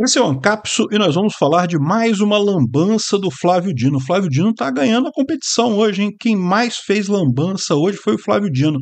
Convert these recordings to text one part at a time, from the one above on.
Esse é o Ancapso e nós vamos falar de mais uma lambança do Flávio Dino. O Flávio Dino está ganhando a competição hoje, hein? Quem mais fez lambança hoje foi o Flávio Dino.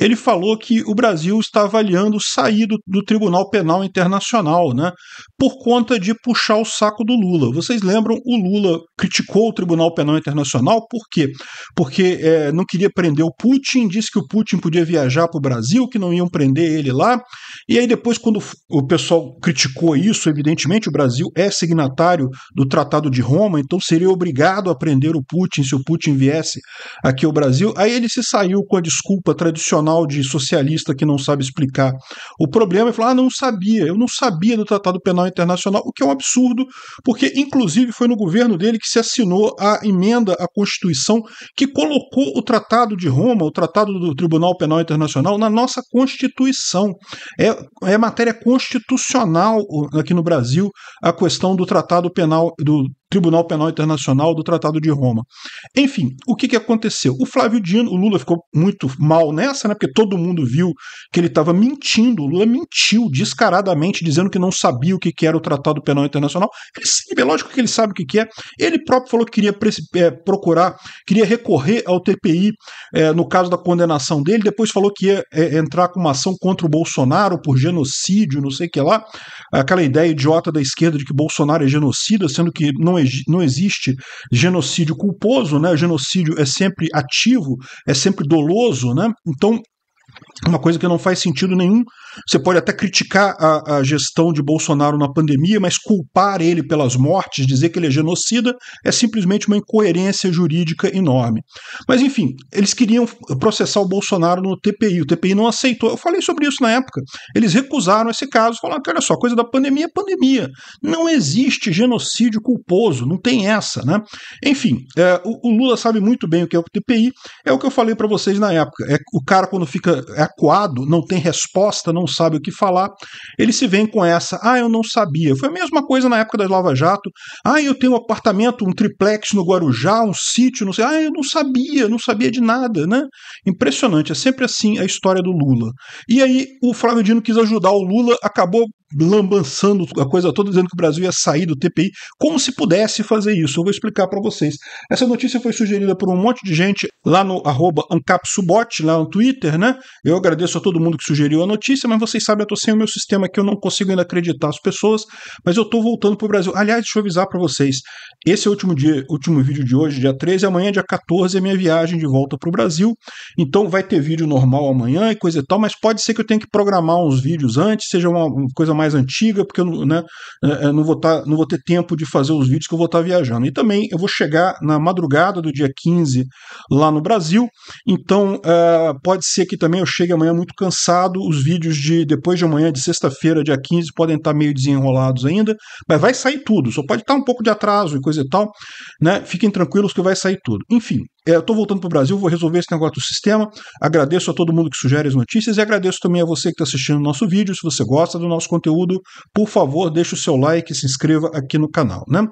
Ele falou que o Brasil está avaliando sair do, do Tribunal Penal Internacional, né? Por conta de puxar o saco do Lula. Vocês lembram, o Lula criticou o Tribunal Penal Internacional por quê? Porque é, não queria prender o Putin, disse que o Putin podia viajar para o Brasil, que não iam prender ele lá. E aí depois, quando o pessoal criticou isso, evidentemente, Evidentemente, o Brasil é signatário do Tratado de Roma, então seria obrigado a prender o Putin se o Putin viesse aqui ao Brasil. Aí ele se saiu com a desculpa tradicional de socialista que não sabe explicar o problema e falou: ah, não sabia, eu não sabia do Tratado Penal Internacional, o que é um absurdo, porque inclusive foi no governo dele que se assinou a emenda à Constituição que colocou o Tratado de Roma, o Tratado do Tribunal Penal Internacional, na nossa Constituição. É, é matéria constitucional aqui no Brasil. Brasil a questão do Tratado Penal do Tribunal Penal Internacional do Tratado de Roma. Enfim, o que, que aconteceu? O Flávio Dino, o Lula ficou muito mal nessa, né? Porque todo mundo viu que ele estava mentindo. O Lula mentiu descaradamente, dizendo que não sabia o que, que era o Tratado Penal Internacional. Ele é lógico que ele sabe o que, que é. Ele próprio falou que queria é, procurar, queria recorrer ao TPI é, no caso da condenação dele, depois falou que ia é, entrar com uma ação contra o Bolsonaro por genocídio, não sei o que lá. Aquela ideia idiota da esquerda de que Bolsonaro é genocida, sendo que não é não existe genocídio culposo, né? O genocídio é sempre ativo, é sempre doloso, né? Então, uma coisa que não faz sentido nenhum você pode até criticar a, a, gestão de Bolsonaro na pandemia, mas culpar ele pelas mortes, dizer que ele é genocida, é simplesmente uma incoerência jurídica enorme. Mas, enfim, eles queriam processar o Bolsonaro no TPI. O TPI não aceitou. Eu falei sobre isso na época. Eles recusaram esse caso, falaram que, olha só, coisa da pandemia é pandemia. Não existe genocídio culposo, não tem essa, né? Enfim, é, o, o Lula sabe muito bem o que é o TPI. É o que eu falei para vocês na época. É, o cara, quando fica acuado, não tem resposta, não não sabe o que falar, ele se vem com essa, ah, eu não sabia. Foi a mesma coisa na época das Lava Jato, ah, eu tenho um apartamento, um triplex no Guarujá, um sítio, não sei, ah, eu não sabia, não sabia de nada, né? Impressionante, é sempre assim a história do Lula. E aí o Flávio Dino quis ajudar o Lula, acabou lambançando a coisa toda, dizendo que o Brasil ia sair do TPI, como se pudesse fazer isso. Eu vou explicar para vocês. Essa notícia foi sugerida por um monte de gente lá no arroba Ancapsubot, lá no Twitter, né? Eu agradeço a todo mundo que sugeriu a notícia, mas vocês sabem, eu tô sem o meu sistema aqui, eu não consigo ainda acreditar as pessoas, mas eu tô voltando pro Brasil. Aliás, deixa eu avisar para vocês, esse é o último dia, último vídeo de hoje, dia 13, amanhã dia 14 é minha viagem de volta pro Brasil. Então vai ter vídeo normal amanhã e coisa e tal, mas pode ser que eu tenha que programar uns vídeos antes, seja uma coisa mais antiga, porque eu, né, eu é, é, não vou tá, não vou ter tempo de fazer os vídeos que eu vou estar tá viajando. E também eu vou chegar na madrugada do dia 15 lá no Brasil, então uh, pode ser que também eu chegue amanhã muito cansado, os vídeos de depois de amanhã, de sexta-feira, dia 15, podem estar meio desenrolados ainda, mas vai sair tudo, só pode estar um pouco de atraso e coisa e tal, né? Fiquem tranquilos que vai sair tudo. Enfim, é, eu estou voltando para o Brasil, vou resolver esse negócio do sistema. Agradeço a todo mundo que sugere as notícias e agradeço também a você que está assistindo o nosso vídeo. Se você gosta do nosso conteúdo, por favor, deixe o seu like e se inscreva aqui no canal. Né?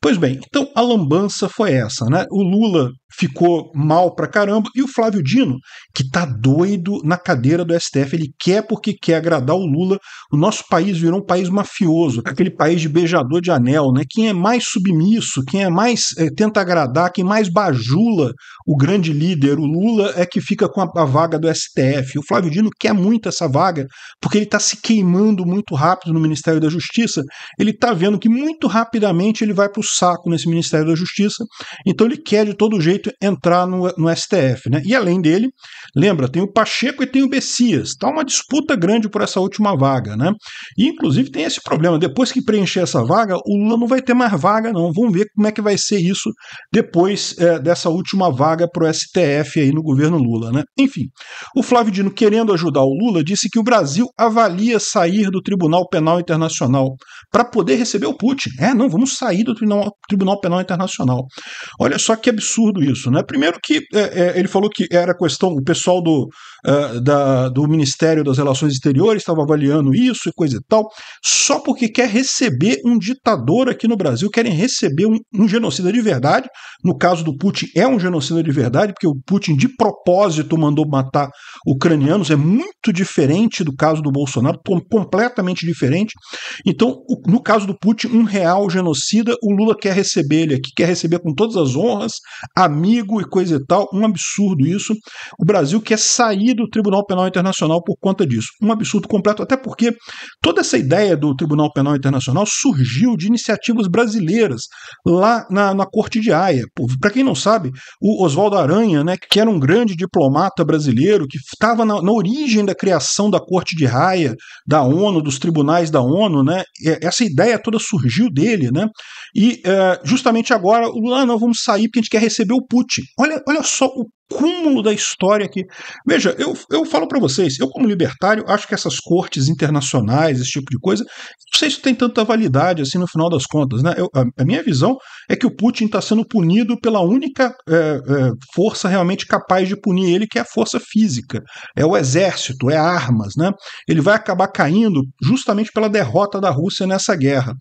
Pois bem, então a lambança foi essa. Né? O Lula ficou mal para caramba e o Flávio Dino, que está doido na cadeira do STF, ele quer porque quer agradar o Lula. O nosso país virou um país mafioso, aquele país de beijador de anel. Né? Quem é mais submisso, quem é mais é, tenta agradar, quem mais bajula o grande líder, o Lula, é que fica com a, a vaga do STF. O Flávio Dino quer muito essa vaga, porque ele está se queimando muito rápido no Ministério da Justiça. Ele está vendo que muito rapidamente ele vai para o saco nesse Ministério da Justiça. Então ele quer de todo jeito entrar no, no STF. Né? E além dele, lembra, tem o Pacheco e tem o Bessias. Está uma disputa grande por essa última vaga. Né? E inclusive tem esse problema. Depois que preencher essa vaga, o Lula não vai ter mais vaga, não. Vamos ver como é que vai ser isso depois é, dessa última uma vaga para o STF aí no governo Lula, né? Enfim, o Flávio Dino, querendo ajudar o Lula, disse que o Brasil avalia sair do Tribunal Penal Internacional para poder receber o Putin. É, não, vamos sair do Tribunal, Penal Internacional. Olha só que absurdo isso, né? Primeiro que é, é, ele falou que era questão, o pessoal do, é, da, do Ministério das Relações Exteriores estava avaliando isso e coisa e tal, só porque quer receber um ditador aqui no Brasil, querem receber um, um genocida de verdade, no caso do Putin é um genocida genocida de verdade, porque o Putin de propósito mandou matar ucranianos, é muito diferente do caso do Bolsonaro, completamente diferente. Então, no caso do Putin, um real genocida, o Lula quer receber ele aqui, quer receber com todas as honras, amigo e coisa e tal, um absurdo isso. O Brasil quer sair do Tribunal Penal Internacional por conta disso, um absurdo completo, até porque toda essa ideia do Tribunal Penal Internacional surgiu de iniciativas brasileiras lá na, na Corte de Haia. Para quem não sabe, o Oswaldo Aranha, né, que era um grande diplomata brasileiro, que estava na, na, origem da criação da Corte de Raia, da ONU, dos tribunais da ONU, né, essa ideia toda surgiu dele, né, e é, justamente agora o Lula, ah, não, vamos sair porque a gente quer receber o Putin. Olha, olha só o cúmulo da história aqui. Veja, eu, eu falo para vocês, eu como libertário acho que essas cortes internacionais, esse tipo de coisa, não sei se tem tanta validade assim no final das contas, né? Eu, a, a, minha visão é que o Putin está sendo punido pela única é, é, força realmente capaz de punir ele, que é a força física, é o exército, é armas, né? Ele vai acabar caindo justamente pela derrota da Rússia nessa guerra.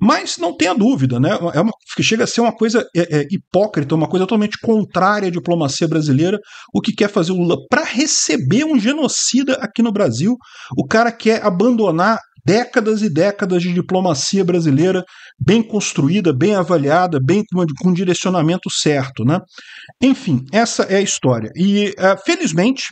Mas não tenha dúvida, né? É uma, chega a ser uma coisa é, é, hipócrita, uma coisa totalmente contrária à diplomacia brasileira brasileira, o que quer fazer o Lula para receber um genocida aqui no Brasil. O cara quer abandonar décadas e décadas de diplomacia brasileira bem construída, bem avaliada, bem com, um direcionamento certo, né? Enfim, essa é a história. E uh, felizmente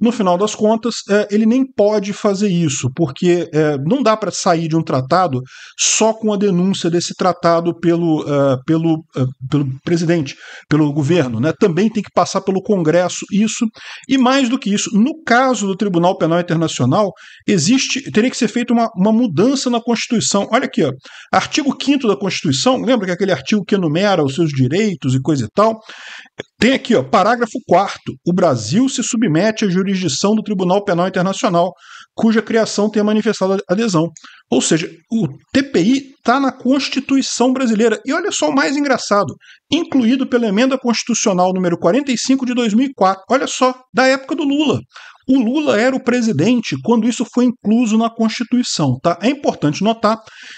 no final das contas, é, ele nem pode fazer isso, porque é, não dá para sair de um tratado só com a denúncia desse tratado pelo, uh, pelo, uh, pelo presidente, pelo governo. Né? Também tem que passar pelo Congresso isso. E mais do que isso, no caso do Tribunal Penal Internacional, existe teria que ser feita uma, uma mudança na Constituição. Olha aqui, ó, artigo 5 da Constituição, lembra que é aquele artigo que enumera os seus direitos e coisa e tal? Tem aqui, ó, parágrafo 4 o Brasil se submete jurisdição do Tribunal Penal Internacional, cuja criação tem manifestado adesão, ou seja, o TPI está na Constituição brasileira. E olha só o mais engraçado: incluído pela emenda constitucional número 45 de 2004. Olha só, da época do Lula. O Lula era o presidente quando isso foi incluso na Constituição, tá? É importante notar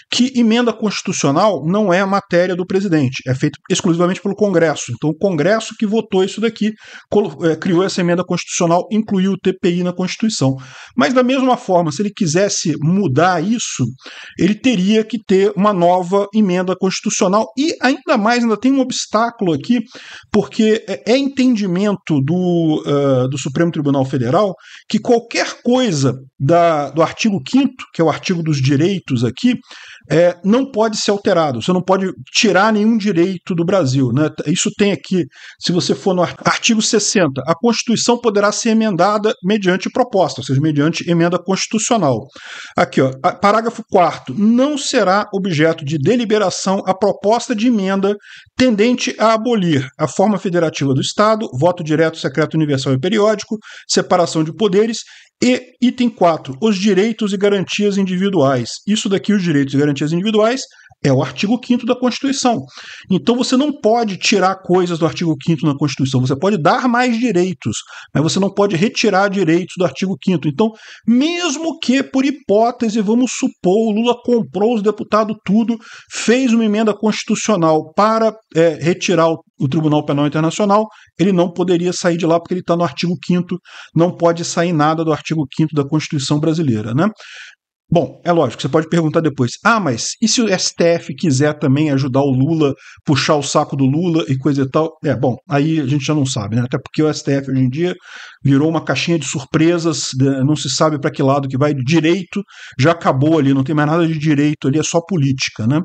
que emenda constitucional não é a matéria do presidente, é feito exclusivamente pelo Congresso. Então, o Congresso que votou isso daqui, eh, criou essa emenda constitucional, incluiu o TPI na Constituição. Mas, da mesma forma, se ele quisesse mudar isso, isso, ele teria que ter uma nova emenda constitucional. E ainda mais, ainda tem um obstáculo aqui, porque é, é entendimento do, uh, do Supremo Tribunal Federal que qualquer coisa da, do artigo 5, que é o artigo dos direitos aqui, é, não pode ser alterado, você não pode tirar nenhum direito do Brasil. Né? Isso tem aqui, se você for no artigo 60, a Constituição poderá ser emendada mediante proposta, ou seja, mediante emenda constitucional. Aqui, ó, parágrafo Parágrafo 4. Não será objeto de deliberação a proposta de emenda tendente a abolir a forma federativa do Estado, voto direto, secreto universal e periódico, separação de poderes e, item 4, os direitos e garantias individuais. Isso daqui, os direitos e garantias individuais, é o artigo 5 da Constituição. Então você não pode tirar coisas do artigo 5 na Constituição. Você pode dar mais direitos, mas você não pode retirar direitos do artigo 5. Então, mesmo que, por hipótese, vamos supor, o Lula comprou os deputados tudo, fez uma emenda constitucional para é, retirar o, o Tribunal Penal Internacional, ele não poderia sair de lá porque ele está no artigo 5 não pode sair nada do artigo 5 da Constituição brasileira. Né? Bom, é lógico, você pode perguntar depois. Ah, mas e se o STF quiser também ajudar o Lula, puxar o saco do Lula e coisa e tal? É, bom, aí a gente já não sabe, né? Até porque o STF hoje em dia virou uma caixinha de surpresas, não se sabe para que lado que vai. Direito já acabou ali, não tem mais nada de direito ali, é só política, né?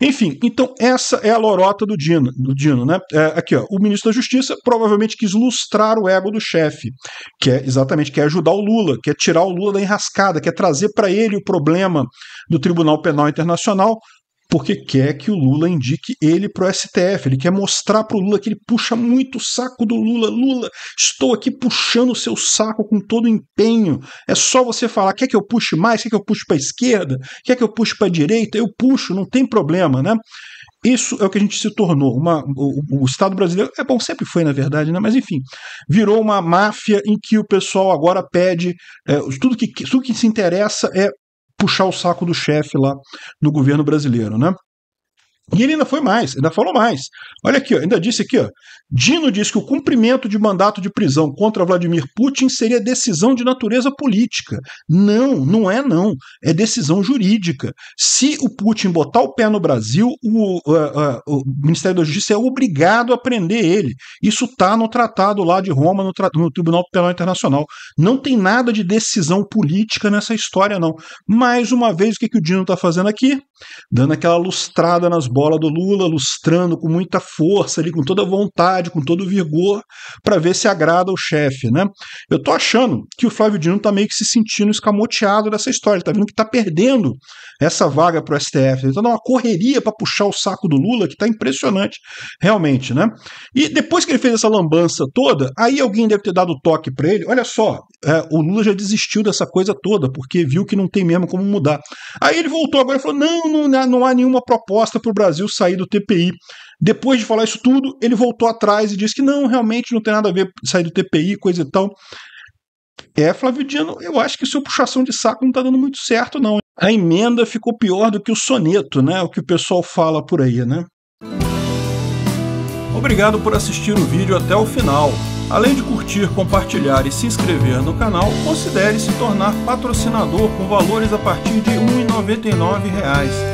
Enfim, então essa é a lorota do Dino, do Dino né? É, aqui, ó, o ministro da Justiça provavelmente quis lustrar o ego do chefe, que é exatamente, quer ajudar o Lula, quer tirar o Lula da enrascada, quer trazer para ele o problema do Tribunal Penal Internacional, porque quer que o Lula indique ele para o STF. Ele quer mostrar para o Lula que ele puxa muito o saco do Lula. Lula, estou aqui puxando o seu saco com todo empenho. É só você falar: quer que eu puxe mais? Quer que eu puxe para a esquerda? Quer que eu puxe para a direita? Eu puxo, não tem problema, né? Isso é o que a gente se tornou. Uma, o, o, Estado brasileiro, é bom, sempre foi, na verdade, né? mas enfim, virou uma máfia em que o pessoal agora pede. É, tudo, que, tudo que se interessa é puxar o saco do chefe lá no governo brasileiro, né? E ele ainda foi mais, ainda falou mais. Olha aqui, ó, ainda disse aqui, ó, Dino diz que o cumprimento de mandato de prisão contra Vladimir Putin seria decisão de natureza política. Não, não é não, é decisão jurídica. Se o Putin botar o pé no Brasil, o, uh, uh, o Ministério da Justiça é obrigado a prender ele. Isso está no tratado lá de Roma, no, no Tribunal Penal Internacional. Não tem nada de decisão política nessa história não. Mais uma vez, o que, que o Dino está fazendo aqui? Dando aquela lustrada nas bola do Lula, lustrando com muita força ali, com toda vontade, com todo vigor, para ver se agrada o chefe, né? Eu tô achando que o Flávio Dino tá meio que se sentindo escamoteado dessa história, ele tá vendo que tá perdendo essa vaga pro STF, ele tá dando uma correria para puxar o saco do Lula, que tá impressionante, realmente, né? E depois que ele fez essa lambança toda, aí alguém deve ter dado o toque para ele, olha só, é, o Lula já desistiu dessa coisa toda, porque viu que não tem mesmo como mudar. Aí ele voltou agora e falou, não, não, não há nenhuma proposta pro Brasil Brasil sair do TPI. Depois de falar isso tudo, ele voltou atrás e disse que não, realmente não tem nada a ver sair do TPI, coisa e tal. É, Flávio Dino, eu acho que seu puxação de saco não está dando muito certo, não. A emenda ficou pior do que o soneto, né? O que o pessoal fala por aí, né? Obrigado por assistir o vídeo até o final. Além de curtir, compartilhar e se inscrever no canal, considere se tornar patrocinador com valores a partir de R$ 1,99